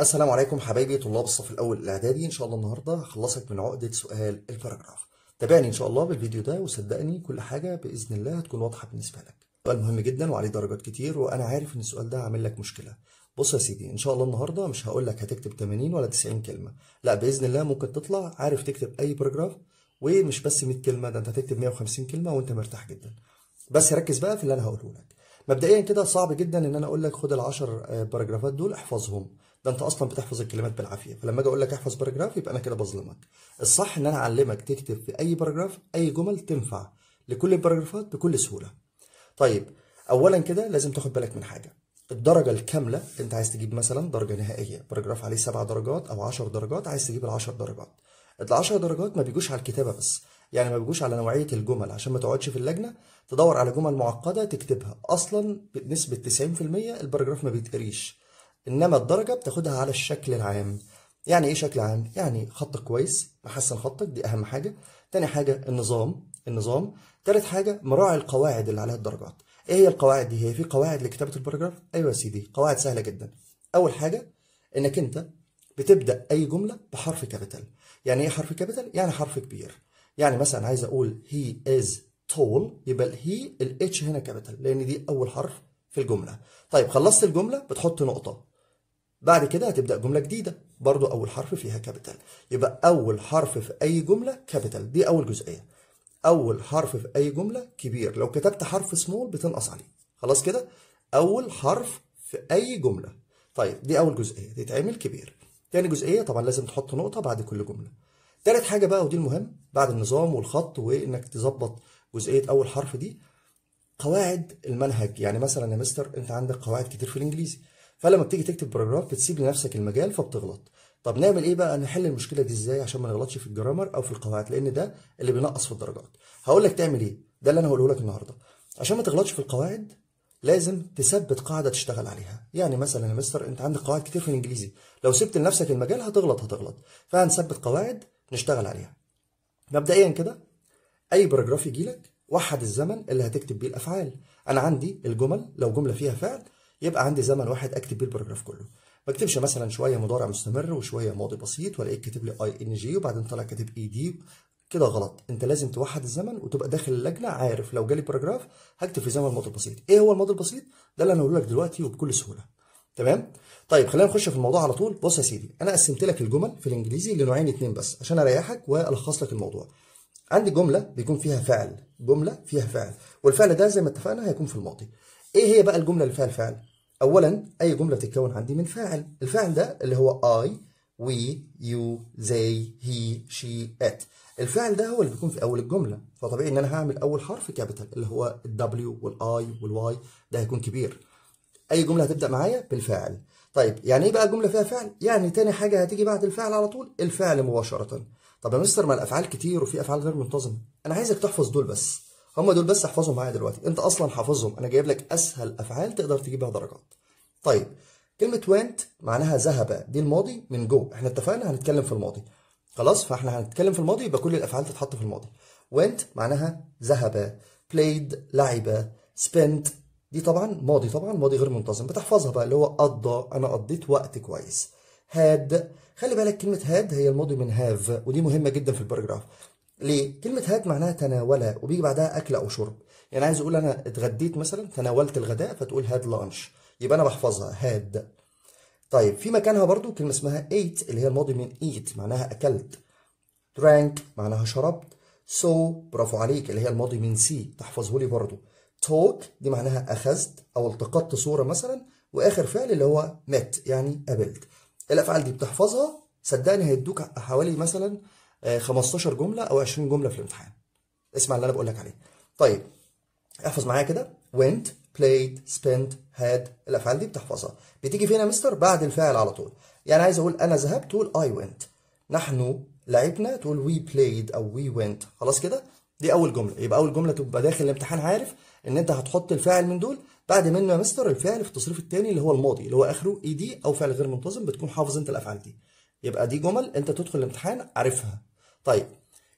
السلام عليكم حبايبي طلاب الصف الاول الاعدادي ان شاء الله النهارده هخلصك من عقده سؤال الباراجراف تابعني ان شاء الله بالفيديو ده وصدقني كل حاجه باذن الله هتكون واضحه بالنسبه لك سؤال مهم جدا وعليه درجات كتير وانا عارف ان السؤال ده عامل لك مشكله بص يا سيدي ان شاء الله النهارده مش هقول لك هتكتب 80 ولا 90 كلمه لا باذن الله ممكن تطلع عارف تكتب اي باراجراف ومش بس 100 كلمه ده انت هتكتب 150 كلمه وانت مرتاح جدا بس ركز بقى في اللي انا هقوله لك مبدئيا كده صعب جدا ان انا اقول لك خد ال 10 آه، باراجرافات دول احفظهم ده انت اصلا بتحفظ الكلمات بالعافيه فلما اجي اقول لك احفظ باراجراف يبقى انا كده بظلمك الصح ان انا اعلمك تكتب في اي باراجراف اي جمل تنفع لكل الباراجرافات بكل سهوله طيب اولا كده لازم تاخد بالك من حاجه الدرجه الكامله انت عايز تجيب مثلا درجه نهائيه باراجراف عليه سبع درجات او 10 درجات عايز تجيب ال 10 درجات ال 10 درجات ما بيجوش على الكتابه بس يعني ما بيجوش على نوعيه الجمل عشان ما تقعدش في اللجنه تدور على جمل معقده تكتبها اصلا بنسبه 90% الباراجراف ما بيتقريش انما الدرجه بتاخدها على الشكل العام يعني ايه شكل عام يعني خطك كويس محسن خطك دي اهم حاجه تاني حاجه النظام النظام تالت حاجه مراعي القواعد اللي عليها الدرجات ايه هي القواعد دي هي في قواعد لكتابه الباراجراف ايوه يا سيدي قواعد سهله جدا اول حاجه انك انت بتبدا اي جمله بحرف كابيتال يعني ايه حرف كابيتال يعني حرف كبير يعني مثلا عايز اقول هي از تول يبقى هي الاتش هنا كابيتال لان دي اول حرف في الجمله طيب خلصت الجمله بتحط نقطه بعد كده هتبدأ جملة جديدة برضو أول حرف فيها كابيتال يبقى أول حرف في أي جملة كابيتال دي أول جزئية أول حرف في أي جملة كبير لو كتبت حرف سمول بتنقص عليه خلاص كده أول حرف في أي جملة طيب دي أول جزئية تتعمل كبير تاني جزئية طبعا لازم تحط نقطة بعد كل جملة تالت حاجة بقى ودي المهم بعد النظام والخط وإنك تظبط جزئية أول حرف دي قواعد المنهج يعني مثلا يا مستر أنت عندك قواعد كتير في الإنجليزي فلما بتيجي تكتب باراجراف بتسيب لنفسك المجال فبتغلط طب نعمل ايه بقى نحل المشكله دي ازاي عشان ما نغلطش في الجرامر او في القواعد لان ده اللي بينقص في الدرجات هقول لك تعمل ايه ده اللي انا هقوله لك النهارده عشان ما تغلطش في القواعد لازم تثبت قاعده تشتغل عليها يعني مثلا يا مستر انت عندك قواعد كتير في الانجليزي لو سبت لنفسك المجال هتغلط هتغلط فهنثبت قواعد نشتغل عليها مبدئيا كده اي باراجراف يجي لك وحد الزمن اللي هتكتب بيه الافعال انا عندي الجمل لو جمله فيها فعل يبقى عندي زمن واحد اكتب بيه البراجراف كله ما اكتبش مثلا شويه مضارع مستمر وشويه ماضي بسيط والاقيك إيه؟ كاتب لي اي ان جي وبعدين طالع كاتب اي e دي كده غلط انت لازم توحد الزمن وتبقى داخل اللجنه عارف لو جالي باراجراف هكتب في زمن ماضي بسيط ايه هو الماضي البسيط ده اللي انا هقوله لك دلوقتي وبكل سهوله تمام طيب خلينا نخش في الموضوع على طول بص يا سيدي انا قسمت لك الجمل في الانجليزي لنوعين اتنين بس عشان اريحك والخص لك الموضوع عندي جمله بيكون فيها فعل جمله فيها فعل والفعل ده زي ما اتفقنا هيكون في الماضي ايه هي بقى الجمله اللي فيها الفعل اولا اي جمله بتتكون عندي من فاعل الفاعل ده اللي هو اي وي يو زي هي شي ات الفاعل ده هو اللي بيكون في اول الجمله فطبيعي ان انا هعمل اول حرف كابيتال اللي هو الدبليو والاي والواي ده هيكون كبير اي جمله هتبدا معايا بالفاعل طيب يعني ايه بقى جمله فيها فعل يعني تاني حاجه هتيجي بعد الفعل على طول الفعل مباشره طب يا مستر ما الافعال كتير وفي افعال غير منتظمه انا عايزك تحفظ دول بس هم دول بس احفظهم معايا دلوقتي انت اصلا حافظهم انا جايب لك اسهل افعال تقدر تجيب بيها درجات طيب كلمه went معناها ذهب دي الماضي من جو احنا اتفقنا هنتكلم في الماضي خلاص فاحنا هنتكلم في الماضي يبقى كل الافعال تتحط في الماضي went معناها ذهب played لعب spent دي طبعا ماضي طبعا ماضي غير منتظم بتحفظها بقى اللي هو قضى انا قضيت وقت كويس هاد خلي بالك كلمة هاد هي الماضي من هاف ودي مهمة جدا في الباراجراف ليه؟ كلمة هات معناها تناولها وبيجي بعدها أكل أو شرب يعني عايز أقول أنا اتغديت مثلا تناولت الغداء فتقول هاد لانش يبقى أنا بحفظها هاد طيب في مكانها برضو كلمة اسمها ايت اللي هي الماضي من ايت معناها أكلت درانك معناها شربت so برافو عليك اللي هي الماضي من سي تحفظه لي برضو توك دي معناها أخذت أو التقطت صورة مثلا وآخر فعل اللي هو مات يعني قابلت الأفعال دي بتحفظها صدقني هيدوك حوالي مثلا 15 آه، جمله او 20 جمله في الامتحان اسمع اللي انا بقول لك عليه طيب احفظ معايا كده went played spent had الافعال دي بتحفظها بتيجي فين يا مستر بعد الفاعل على طول يعني عايز اقول انا ذهبت تقول I went نحن لعبنا تقول we played او we went خلاص كده دي اول جمله يبقى اول جمله تبقى داخل الامتحان عارف ان انت هتحط الفاعل من دول بعد منه يا مستر الفعل في التصريف الثاني اللي هو الماضي اللي هو اخره اي e دي او فعل غير منتظم بتكون حافظ انت الافعال دي يبقى دي جمل انت تدخل الامتحان عارفها طيب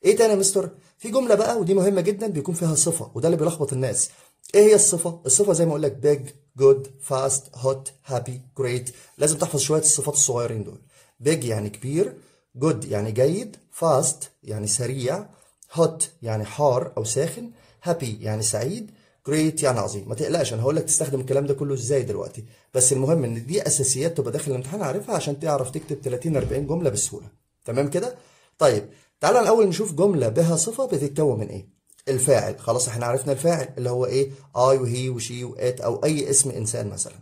ايه تاني يا مستر في جمله بقى ودي مهمه جدا بيكون فيها صفه وده اللي بيلخبط الناس ايه هي الصفه الصفه زي ما اقول لك بيج جود فاست هوت هابي جريت لازم تحفظ شويه الصفات الصغيرين دول بيج يعني كبير جود يعني جيد فاست يعني سريع هوت يعني حار او ساخن هابي يعني سعيد جريت يعني عظيم ما تقلقش انا هقول لك تستخدم الكلام ده كله ازاي دلوقتي بس المهم ان دي اساسيات تبقى داخل الامتحان عارفها عشان تعرف تكتب 30 40 جمله بسهوله تمام كده طيب تعالوا الأول نشوف جملة بها صفة بتتكون من إيه الفاعل خلاص احنا عرفنا الفاعل اللي هو ايه اي وهي وشي وات او اي اسم انسان مثلا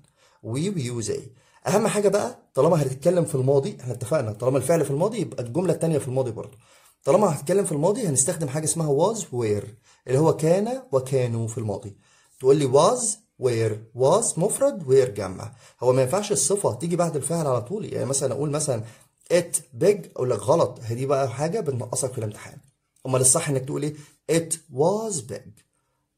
وي ويو زي اهم حاجه بقى طالما هنتكلم في الماضي احنا اتفقنا طالما الفعل في الماضي يبقى الجمله الثانيه في الماضي برضه طالما هتتكلم في الماضي هنستخدم حاجه اسمها واز وير اللي هو كان وكانوا في الماضي تقول لي واز وير واز مفرد وير جمع هو ما ينفعش الصفه تيجي بعد الفعل على طول يعني مثلا اقول مثلا ات بيج اقول لك غلط هي دي بقى حاجه بتنقصك في الامتحان امال الصح انك تقول ايه ات واز بيج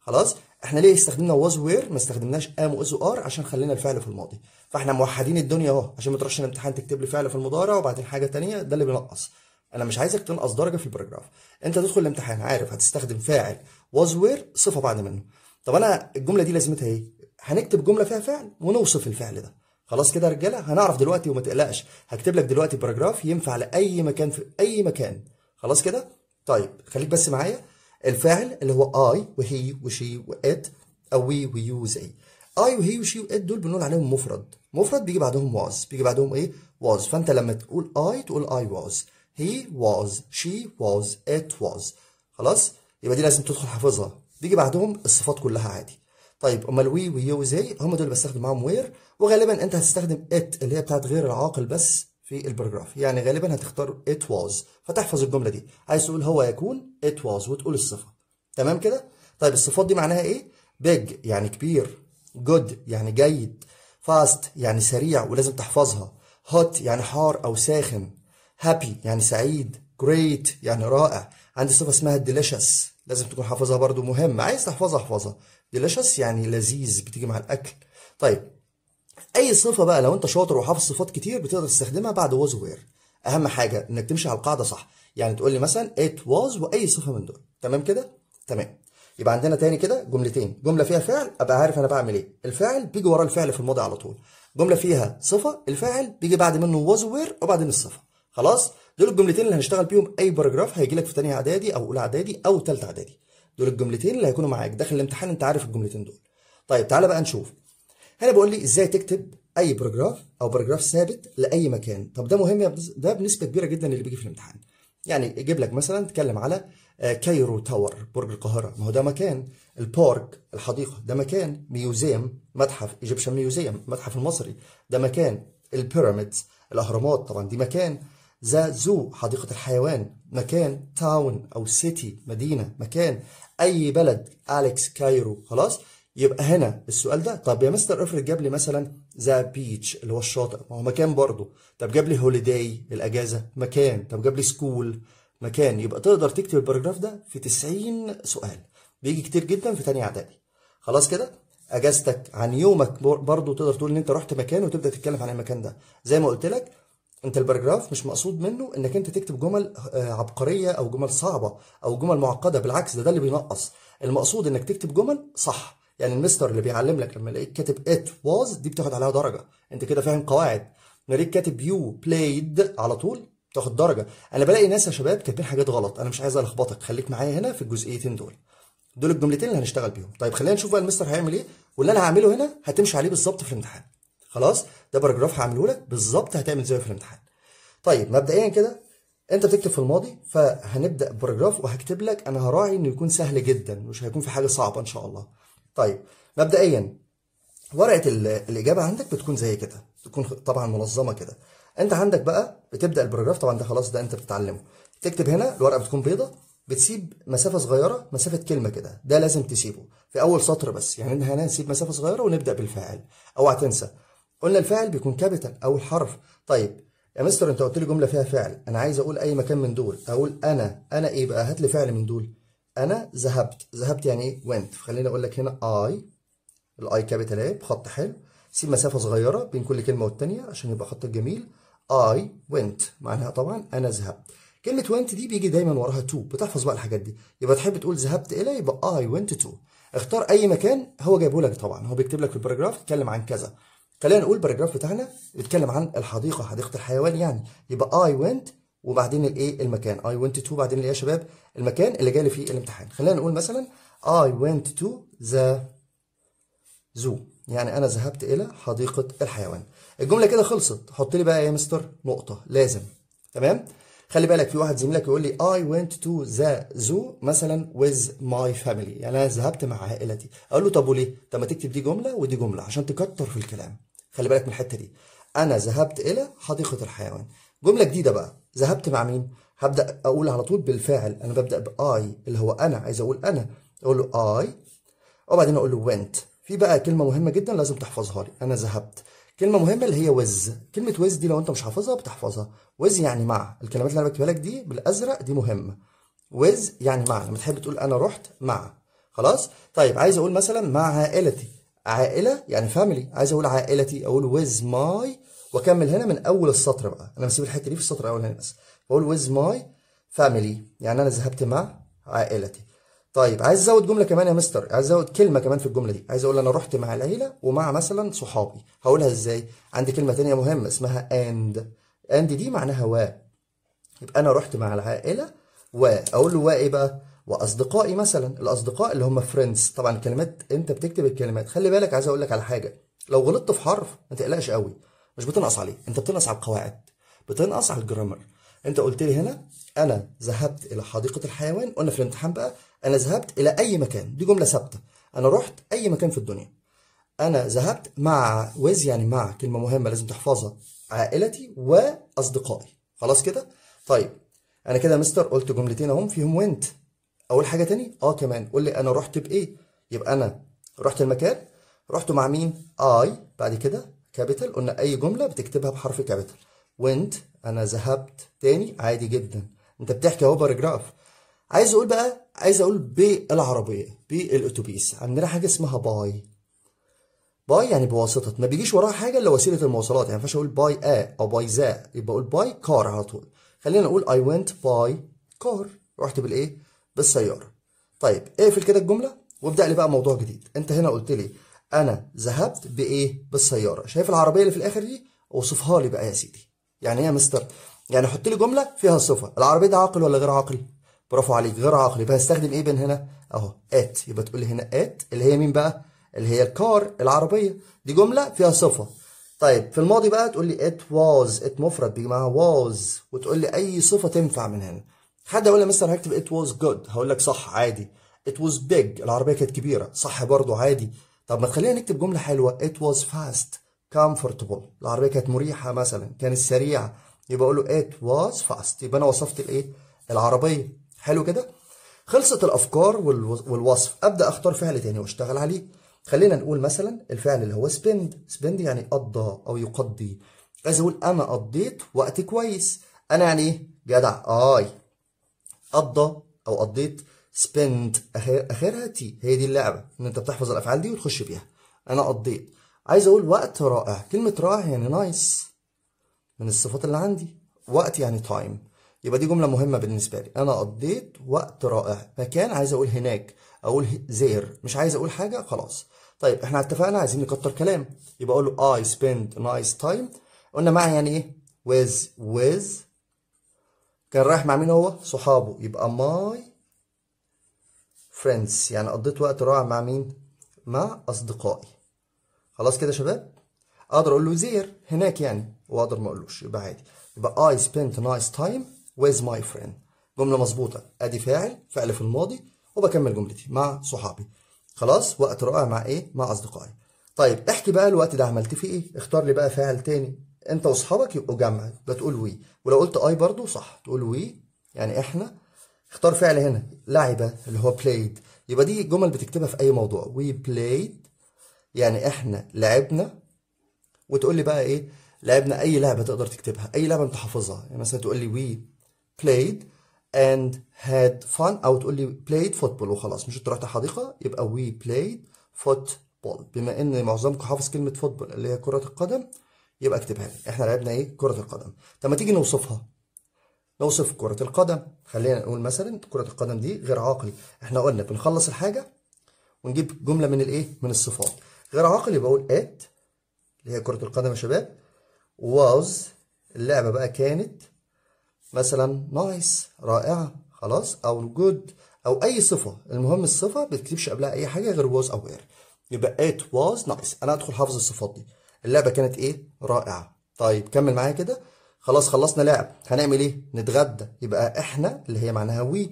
خلاص احنا ليه استخدمنا واز وير ما استخدمناش ام واس وار عشان خلينا الفعل في الماضي فاحنا موحدين الدنيا اهو عشان ما تروحش الامتحان تكتب لي فعل في المضارع وبعدين حاجه ثانيه ده اللي بينقص انا مش عايزك تنقص درجه في الباراجراف انت تدخل الامتحان عارف هتستخدم فاعل واز وير صفه بعد منه طب انا الجمله دي لازمتها ايه هنكتب جمله فيها فعل ونوصف الفعل ده خلاص كده يا رجاله هنعرف دلوقتي وما تقلقش هكتب لك دلوقتي باراجراف ينفع لاي مكان في اي مكان خلاص كده طيب خليك بس معايا الفاعل اللي هو اي وهي وشي وات او وي ويو زي اي وهي وشي وات دول بنقول عليهم مفرد مفرد بيجي بعدهم واز بيجي بعدهم ايه واز فانت لما تقول اي تقول اي واز هي واز شي واز ات واز خلاص يبقى دي لازم تدخل حافظها بيجي بعدهم الصفات كلها عادي طيب امال وي ويو وزي هم دول بستخدم معاهم وير وغالبا انت هتستخدم ات اللي هي بتاعت غير العاقل بس في البرجراف يعني غالبا هتختار ات واز فتحفظ الجمله دي عايز تقول هو يكون ات واز وتقول الصفه تمام كده طيب الصفات دي معناها ايه بيج يعني كبير جود يعني جيد فاست يعني سريع ولازم تحفظها هوت يعني حار او ساخن هابي يعني سعيد جريت يعني رائع عندي صفه اسمها ديليشس لازم تكون حافظها برضو مهم عايز تحفظها احفظها ديليشس يعني لذيذ بتيجي مع الاكل طيب اي صفه بقى لو انت شاطر وحافظ صفات كتير بتقدر تستخدمها بعد واز وير اهم حاجه انك تمشي على القاعده صح يعني تقول لي مثلا ات واز واي صفه من دول تمام كده تمام يبقى عندنا تاني كده جملتين جمله فيها فعل ابقى عارف انا بعمل ايه الفاعل بيجي ورا الفعل في الماضي على طول جمله فيها صفه الفاعل بيجي بعد منه واز وير وبعدين الصفه خلاص دول الجملتين اللي هنشتغل بيهم اي باراجراف هيجي لك في ثانيه اعدادي او اولى اعدادي او ثالثه اعدادي دول الجملتين اللي هيكونوا معاك داخل الامتحان انت عارف الجملتين دول طيب تعالى بقى نشوف هنا بيقول لي ازاي تكتب اي باراجراف او باراجراف ثابت لاي مكان طب ده مهم ده بنسبه كبيره جدا اللي بيجي في الامتحان يعني يجيب لك مثلا تكلم على آه، كايرو تاور برج القاهرة ما هو ده مكان البارك الحديقة ده مكان ميوزيوم متحف ايجيبشن ميوزيوم المتحف المصري ده مكان البيراميدز الأهرامات طبعا دي مكان ذا زو حديقة الحيوان مكان تاون أو سيتي مدينة مكان أي بلد أليكس كايرو خلاص يبقى هنا السؤال ده طب يا مستر افرض جاب لي مثلا ذا بيتش اللي هو الشاطئ ما هو مكان برضه طب جاب لي هوليداي الاجازه مكان طب جاب لي سكول مكان يبقى تقدر تكتب الباراجراف ده في 90 سؤال بيجي كتير جدا في ثانيه اعدادي خلاص كده اجازتك عن يومك برضه تقدر تقول ان انت رحت مكان وتبدا تتكلم عن المكان ده زي ما قلت لك انت الباراجراف مش مقصود منه انك انت تكتب جمل آه، عبقريه او جمل صعبه او جمل معقده بالعكس ده ده اللي بينقص المقصود انك تكتب جمل صح يعني المستر اللي بيعلم لك لما لقيت كاتب ات واز دي بتاخد عليها درجه انت كده فاهم قواعد لقيت كاتب يو بلايد على طول تاخد درجه انا بلاقي ناس يا شباب كاتبين حاجات غلط انا مش عايز الخبطك خليك معايا هنا في الجزئيتين دول دول الجملتين اللي هنشتغل بيهم طيب خلينا نشوف بقى المستر هيعمل ايه واللي انا هعمله هنا هتمشي عليه بالظبط في الامتحان خلاص ده باراجراف هعمله لك بالظبط هتعمل زيه في الامتحان طيب مبدئيا كده انت بتكتب في الماضي فهنبدا باراجراف وهكتب لك انا هراعي انه يكون سهل جدا مش هيكون في حاجه صعبه ان شاء الله طيب مبدئيا ورقه الاجابه عندك بتكون زي كده تكون طبعا منظمه كده انت عندك بقى بتبدا الباراجراف طبعا ده خلاص ده انت بتتعلمه تكتب هنا الورقه بتكون بيضه بتسيب مسافه صغيره مسافه كلمه كده ده لازم تسيبه في اول سطر بس يعني هنا نسيب مسافه صغيره ونبدا بالفاعل اوعى تنسى قلنا الفعل بيكون كابيتال اول حرف طيب يا مستر انت قلت لي جمله فيها فعل انا عايز اقول اي مكان من دول اقول انا انا ايه بقى هات لي فعل من دول انا ذهبت ذهبت يعني ايه went فخليني اقول لك هنا اي الاي كابيتال اهي بخط حلو سيب مسافه صغيره بين كل كلمه والثانيه عشان يبقى خط جميل اي went معناها طبعا انا ذهبت كلمه went دي بيجي دايما وراها تو بتحفظ بقى الحاجات دي يبقى تحب تقول ذهبت الى يبقى اي went to اختار اي مكان هو جايبه لك طبعا هو بيكتب لك في الباراجراف تتكلم عن كذا خلينا نقول الباراجراف بتاعنا بيتكلم عن الحديقه حديقه الحيوان يعني يبقى اي ونت وبعدين الايه المكان اي ونت تو بعدين الايه يا شباب المكان اللي جالي فيه الامتحان خلينا نقول مثلا اي ونت تو ذا زو يعني انا ذهبت الى حديقه الحيوان الجمله كده خلصت حط لي بقى يا مستر نقطه لازم تمام خلي بالك في واحد زميلك يقول لي I went to the zoo مثلا with my family يعني انا ذهبت مع عائلتي اقول له طب وليه طب ما تكتب دي جمله ودي جمله عشان تكتر في الكلام خلي بالك من الحته دي انا ذهبت الى حديقه الحيوان جمله جديده بقى ذهبت مع مين هبدا اقول على طول بالفاعل انا ببدا باي اللي هو انا عايز اقول انا اقول له اي وبعدين اقول له went في بقى كلمه مهمه جدا لازم تحفظها لي انا ذهبت كلمه مهمه اللي هي وز كلمه وز دي لو انت مش حافظها بتحفظها وز يعني مع الكلمات اللي انا بكتبها لك دي بالازرق دي مهمه وز يعني مع لما تحب تقول انا رحت مع خلاص طيب عايز اقول مثلا مع عائلتي عائلة يعني فاميلي عايز أقول عائلتي أقول ويز ماي وأكمل هنا من أول السطر بقى أنا بسيب الحتة دي في السطر الأولاني بس بقول ويز ماي فاميلي يعني أنا ذهبت مع عائلتي طيب عايز ازود جمله كمان يا مستر عايز ازود كلمه كمان في الجمله دي عايز اقول انا رحت مع العيله ومع مثلا صحابي هقولها ازاي عندي كلمه تانية مهمه اسمها اند اند دي معناها و يبقى انا رحت مع العائله و اقول له و ايه بقى واصدقائي مثلا الاصدقاء اللي هم فريندز طبعا الكلمات انت بتكتب الكلمات خلي بالك عايز اقول لك على حاجه لو غلطت في حرف ما تقلقش قوي مش بتنقص عليه انت بتنقص على القواعد بتنقص على الجرامر انت قلت لي هنا انا ذهبت الى حديقه الحيوان قلنا في الامتحان بقى انا ذهبت الى اي مكان دي جمله ثابته انا رحت اي مكان في الدنيا انا ذهبت مع ويز يعني مع كلمه مهمه لازم تحفظها عائلتي واصدقائي خلاص كده طيب انا كده يا مستر قلت جملتين اهم فيهم وينت اقول حاجه تاني اه كمان قول لي انا رحت بايه يبقى انا رحت المكان رحت مع مين اي بعد كده كابيتال قلنا اي جمله بتكتبها بحرف كابيتال وانت انا ذهبت تاني عادي جدا انت بتحكي اهو باراجراف عايز اقول بقى عايز اقول بالعربيه بالاتوبيس عندنا حاجه اسمها باي باي يعني بواسطه ما بيجيش وراها حاجه الا وسيله المواصلات يعني ما ينفعش اقول باي ا او باي ذا يبقى اقول باي كار على طول خلينا نقول اي ونت باي كار رحت بالايه بالسياره طيب اقفل كده الجمله وابدا لي بقى موضوع جديد انت هنا قلت لي انا ذهبت بايه بالسياره شايف العربيه اللي في الاخر دي اوصفها لي بقى يا سيدي يعني ايه يا مستر يعني حط لي جمله فيها صفة. العربيه دي عاقل ولا غير عاقل برافو عليك غير عاقل يبقى هستخدم ايه بين هنا اهو ات يبقى تقول لي هنا ات اللي هي مين بقى اللي هي الكار العربيه دي جمله فيها صفه طيب في الماضي بقى تقول لي ات واز ات مفرد بيجي معاها واز وتقول لي اي صفه تنفع من هنا حد هيقول لي مستر هكتب ات واز جود هقول لك صح عادي ات واز بيج العربيه كانت كبيره صح برضه عادي طب ما تخلينا نكتب جمله حلوه ات واز فاست كومفورتبل العربيه كانت مريحه مثلا كانت سريعه يبقى اقول له ات واز فاست يبقى انا وصفت الايه العربيه حلو كده خلصت الافكار والوصف ابدا اختار فعل تاني واشتغل عليه خلينا نقول مثلا الفعل اللي هو سبند سبند يعني قضى او يقضي عايز اقول انا قضيت وقت كويس انا يعني ايه جدع اي قضى او قضيت spend اخرها تي هي دي اللعبه ان انت بتحفظ الافعال دي وتخش بيها انا قضيت عايز اقول وقت رائع كلمه رائع يعني نايس من الصفات اللي عندي وقت يعني تايم يبقى دي جمله مهمه بالنسبه لي انا قضيت وقت رائع مكان عايز اقول هناك اقول زير مش عايز اقول حاجه خلاص طيب احنا اتفقنا عايزين نكتر كلام يبقى اقول له I spend نايس تايم قلنا مع يعني ايه ويز ويز كان رايح مع مين هو صحابه يبقى ماي فريندز يعني قضيت وقت رائع مع مين مع اصدقائي خلاص كده يا شباب اقدر اقول له زير هناك يعني واقدر ما اقولوش يبقى عادي يبقى I spent nice time with my friend جمله مظبوطه ادي فاعل فعل في الماضي وبكمل جملتي مع صحابي خلاص وقت رائع مع ايه مع اصدقائي طيب احكي بقى الوقت ده عملت فيه ايه اختار لي بقى فاعل تاني انت واصحابك يبقوا جمع بتقول وي ولو قلت اي برضه صح تقول وي يعني احنا اختار فعل هنا لعبه اللي هو played يبقى دي جمل بتكتبها في اي موضوع وي played يعني احنا لعبنا وتقول لي بقى ايه لعبنا اي لعبه تقدر تكتبها اي لعبه انت حافظها يعني مثلا تقول لي وي played and had fun او تقول لي played football وخلاص مش انت رحت حديقه يبقى وي played football بما ان معظمكم حافظ كلمه فوتبول اللي هي كره القدم يبقى اكتبها لي احنا لعبنا ايه كره القدم طب ما تيجي نوصفها نوصف كره القدم خلينا نقول مثلا كره القدم دي غير عاقل احنا قلنا بنخلص الحاجه ونجيب جمله من الايه من الصفات غير عاقل يبقى اقول ات اللي هي كره القدم يا شباب واز اللعبه بقى كانت مثلا نايس رائعه خلاص او جود او اي صفه المهم الصفه ما بتكتبش قبلها اي حاجه غير واز او غير er. يبقى ات واز نايس انا ادخل حافظ الصفات دي اللعبه كانت ايه رائعه طيب كمل معايا كده خلاص خلصنا لعب هنعمل ايه نتغدى يبقى احنا اللي هي معناها وي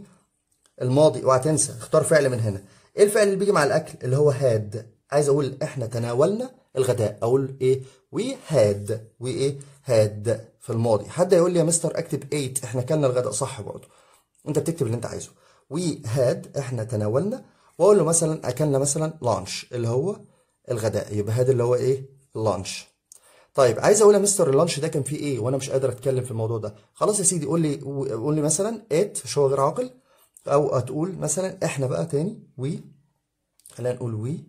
الماضي اوعى تنسى اختار فعل من هنا ايه الفعل اللي بيجي مع الاكل اللي هو هاد عايز اقول احنا تناولنا الغداء اقول ايه وي هاد وي ايه هاد في الماضي حد يقول لي يا مستر اكتب 8 احنا كلنا الغداء صح برضه انت بتكتب اللي انت عايزه وي هاد احنا تناولنا واقول له مثلا اكلنا مثلا لانش اللي هو الغداء يبقى هاد اللي هو ايه لانش طيب عايز اقول يا مستر اللانش ده كان فيه ايه وانا مش قادر اتكلم في الموضوع ده خلاص يا سيدي قول لي قول لي مثلا ات مش هو غير عاقل او هتقول مثلا احنا بقى تاني وي خلينا نقول وي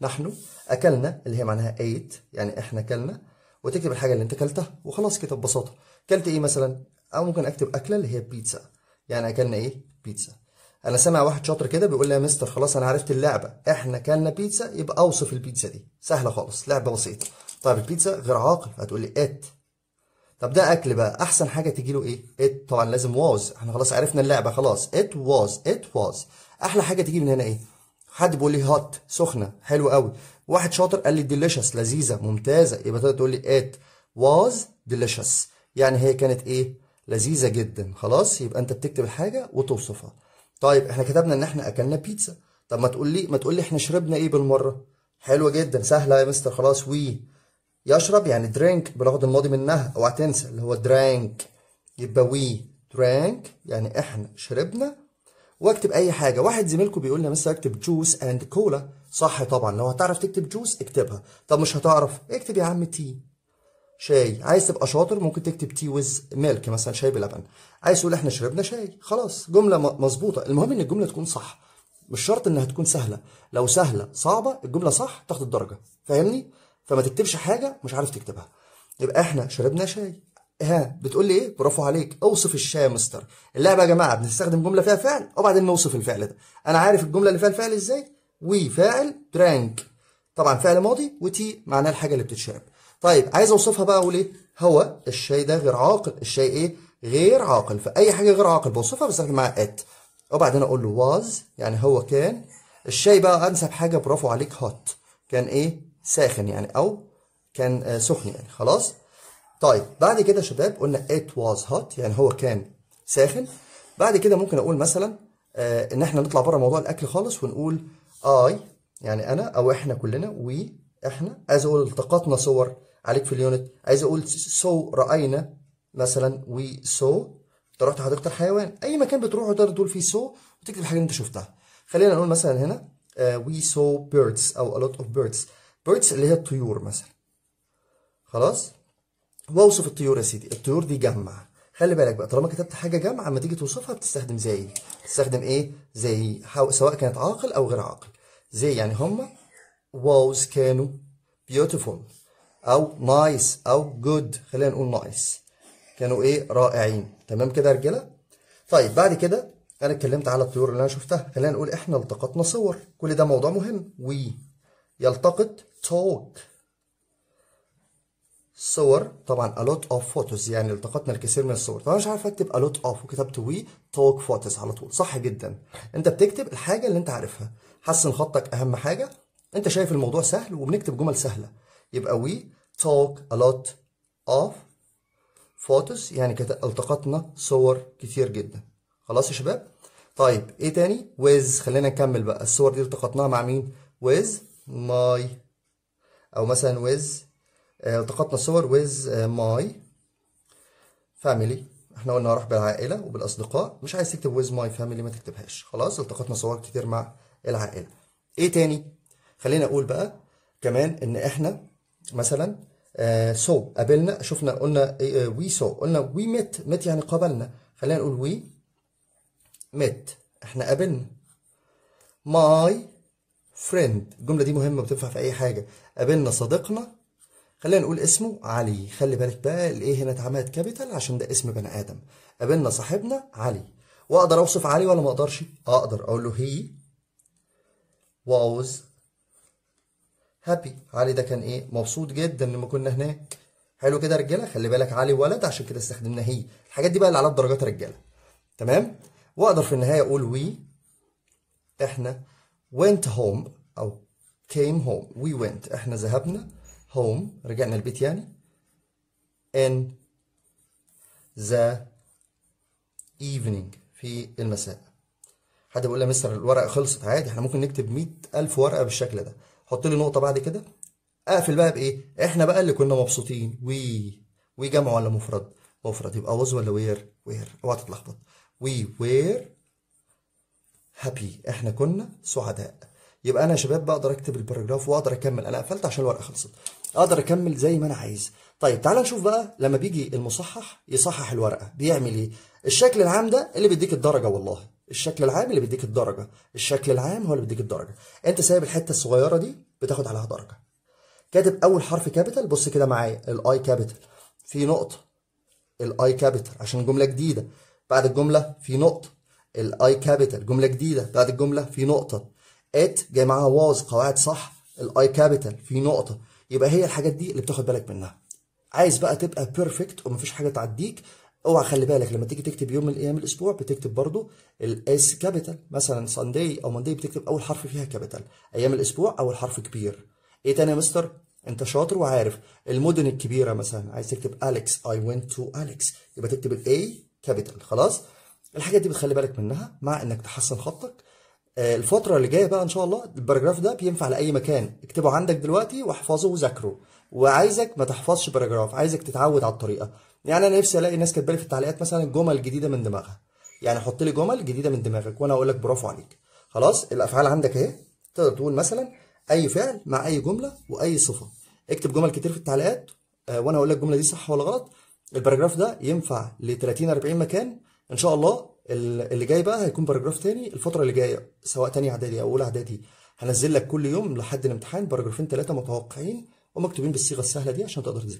نحن اكلنا اللي هي معناها ايت يعني احنا اكلنا وتكتب الحاجه اللي انت اكلتها وخلاص كده ببساطه اكلت ايه مثلا او ممكن اكتب اكله اللي هي بيتزا يعني اكلنا ايه بيتزا انا سامع واحد شاطر كده بيقول لي يا مستر خلاص انا عرفت اللعبه احنا كلنا بيتزا يبقى اوصف البيتزا دي سهله خالص لعبه بسيطه طيب البيتزا غير عاقل هتقول لي ات طب ده اكل بقى احسن حاجه تجي له ايه ات طبعا لازم واز احنا خلاص عرفنا اللعبه خلاص ات واز ات واز احلى حاجه تجي من هنا ايه حد بيقول لي هات سخنه حلو قوي واحد شاطر قال لي ديليشس لذيذه ممتازه يبقى تقدر تقول لي ات واز ديليشس يعني هي كانت ايه لذيذه جدا خلاص يبقى انت بتكتب الحاجه وتوصفها طيب احنا كتبنا ان احنا اكلنا بيتزا طب ما تقول لي ما تقول لي احنا شربنا ايه بالمره حلوه جدا سهله يا مستر خلاص وي يشرب يعني درينك بناخد الماضي منها اوعى تنسى اللي هو درانك يبقى وي درانك يعني احنا شربنا واكتب اي حاجه واحد زميلكم بيقول لي يا مستر اكتب جوس اند كولا صح طبعا لو هتعرف تكتب جوس اكتبها طب مش هتعرف اكتب يا عم تي شاي عايز تبقى شاطر ممكن تكتب تي ويز ميلك مثلا شاي بلبن عايز تقول احنا شربنا شاي خلاص جمله مظبوطه المهم ان الجمله تكون صح مش شرط انها تكون سهله لو سهله صعبه الجمله صح تاخد الدرجه فاهمني فما تكتبش حاجه مش عارف تكتبها يبقى احنا شربنا شاي ها بتقول لي ايه برافو عليك اوصف الشاي يا مستر اللعبه يا جماعه بنستخدم جمله فيها فعل وبعدين نوصف الفعل ده انا عارف الجمله اللي فيها الفعل ازاي وفاعل درانك طبعا فعل ماضي وتي معناه الحاجه اللي بتتشرب طيب عايز اوصفها بقى اقول ايه هو الشيء ده غير عاقل الشيء ايه غير عاقل فاي حاجه غير عاقل بوصفها بستخدم معاها ات وبعدين اقول له واز يعني هو كان الشاي بقى انسب حاجه برافو عليك هوت كان ايه ساخن يعني او كان آه، سخن يعني خلاص طيب بعد كده شباب قلنا ات واز هوت يعني هو كان ساخن بعد كده ممكن اقول مثلا آه ان احنا نطلع بره موضوع الاكل خالص ونقول اي يعني انا او احنا كلنا وي احنا از التقطنا صور عليك في اليونت عايز اقول سو راينا مثلا وي سو انت رحت حديقه الحيوان اي مكان بتروحه تقدر تقول فيه سو وتكتب الحاجه اللي انت شفتها خلينا نقول مثلا هنا آه، وي سو بيردز او ا لوت اوف بيردز بيردز اللي هي الطيور مثلا خلاص واوصف الطيور يا سيدي الطيور دي جمع خلي بالك بقى طالما كتبت حاجه جمع اما تيجي توصفها بتستخدم زي بتستخدم ايه زي حو... سواء كانت عاقل او غير عاقل زي يعني هما واوز كانوا بيوتيفول او نايس او جود خلينا نقول نايس كانوا ايه رائعين تمام كده يا رجاله طيب بعد كده انا اتكلمت على الطيور اللي انا شفتها خلينا نقول احنا التقطنا صور كل ده موضوع مهم وي يلتقط توك صور طبعا a lot of photos يعني التقطنا الكثير من الصور طبعا مش عارف اكتب a lot of وكتبت وي توك photos على طول صح جدا انت بتكتب الحاجه اللي انت عارفها حسن خطك اهم حاجه انت شايف الموضوع سهل وبنكتب جمل سهله يبقى we talk a lot of photos يعني التقطنا صور كتير جدا خلاص يا شباب طيب ايه تاني with خلينا نكمل بقى الصور دي التقطناها مع مين with my او مثلا with آه، التقطنا صور with آه، my family احنا قلنا هروح بالعائله وبالاصدقاء مش عايز تكتب with my family ما تكتبهاش خلاص التقطنا صور كتير مع العائله ايه تاني خلينا اقول بقى كمان ان احنا مثلا سو آه، uh, so, قابلنا شفنا قلنا وي uh, سو قلنا وي مت مت يعني قابلنا خلينا نقول وي مت احنا قابلنا ماي فريند الجمله دي مهمه بتنفع في اي حاجه قابلنا صديقنا خلينا نقول اسمه علي خلي بالك بقى الايه هنا اتعملت كابيتال عشان ده اسم بني ادم قابلنا صاحبنا علي واقدر اوصف علي ولا ما اقدرش اقدر اقول له هي واز هابي علي ده كان ايه مبسوط جدا لما كنا هناك حلو كده يا رجاله خلي بالك علي ولد عشان كده استخدمنا هي الحاجات دي بقى اللي على درجات رجاله تمام واقدر في النهايه اقول وي احنا went home او came home we went احنا ذهبنا home رجعنا البيت يعني in the evening في المساء حد بيقول لي يا مستر الورقه خلصت عادي احنا ممكن نكتب 100000 ورقه بالشكل ده حط لي نقطه بعد كده اقفل بقى بايه احنا بقى اللي كنا مبسوطين وي وي جمع ولا مفرد مفرد يبقى وز ولا وير وير اوعى تتلخبط وي وير هابي احنا كنا سعداء يبقى انا يا شباب بقدر اكتب الباراجراف واقدر اكمل انا قفلت عشان الورقه خلصت اقدر اكمل زي ما انا عايز طيب تعالى نشوف بقى لما بيجي المصحح يصحح الورقه بيعمل ايه الشكل العام ده اللي بيديك الدرجه والله الشكل العام اللي بيديك الدرجه الشكل العام هو اللي بيديك الدرجه انت سايب الحته الصغيره دي بتاخد عليها درجه كاتب اول حرف كابيتال بص كده معايا الاي كابيتال في نقطه الاي كابيتال عشان جمله جديده بعد الجمله في نقطه الاي كابيتال جمله جديده بعد الجمله في نقطه ات جاي معاها واز قواعد صح الاي كابيتال في نقطه يبقى هي الحاجات دي اللي بتاخد بالك منها عايز بقى تبقى بيرفكت ومفيش حاجه تعديك اوعى خلي بالك لما تيجي تكتب يوم من ايام الاسبوع بتكتب برضو الاس كابيتال مثلا سانداي او مانداي بتكتب اول حرف فيها كابيتال ايام الاسبوع اول حرف كبير ايه تاني يا مستر انت شاطر وعارف المدن الكبيره مثلا عايز تكتب اليكس اي ونت تو اليكس يبقى تكتب الاي كابيتال خلاص الحاجات دي بتخلي بالك منها مع انك تحسن خطك آه، الفتره اللي جايه بقى ان شاء الله الباراجراف ده بينفع لاي مكان اكتبه عندك دلوقتي واحفظه وذاكره وعايزك ما تحفظش باراجراف عايزك تتعود على الطريقه يعني انا نفسي الاقي ناس كاتبه لي في التعليقات مثلا جمل جديده من دماغها يعني حط لي جمل جديده من دماغك وانا اقول لك برافو عليك خلاص الافعال عندك اهي تقدر تقول مثلا اي فعل مع اي جمله واي صفه اكتب جمل كتير في التعليقات آه، وانا اقول لك الجمله دي صح ولا غلط الباراجراف ده ينفع ل 30 40 مكان ان شاء الله اللي جاي بقى هيكون باراجراف تاني الفتره اللي جايه سواء تاني اعدادي او اولى اعدادي هنزل لك كل يوم لحد الامتحان باراجرافين ثلاثه متوقعين ومكتوبين بالصيغه السهله دي عشان تقدر تذاكر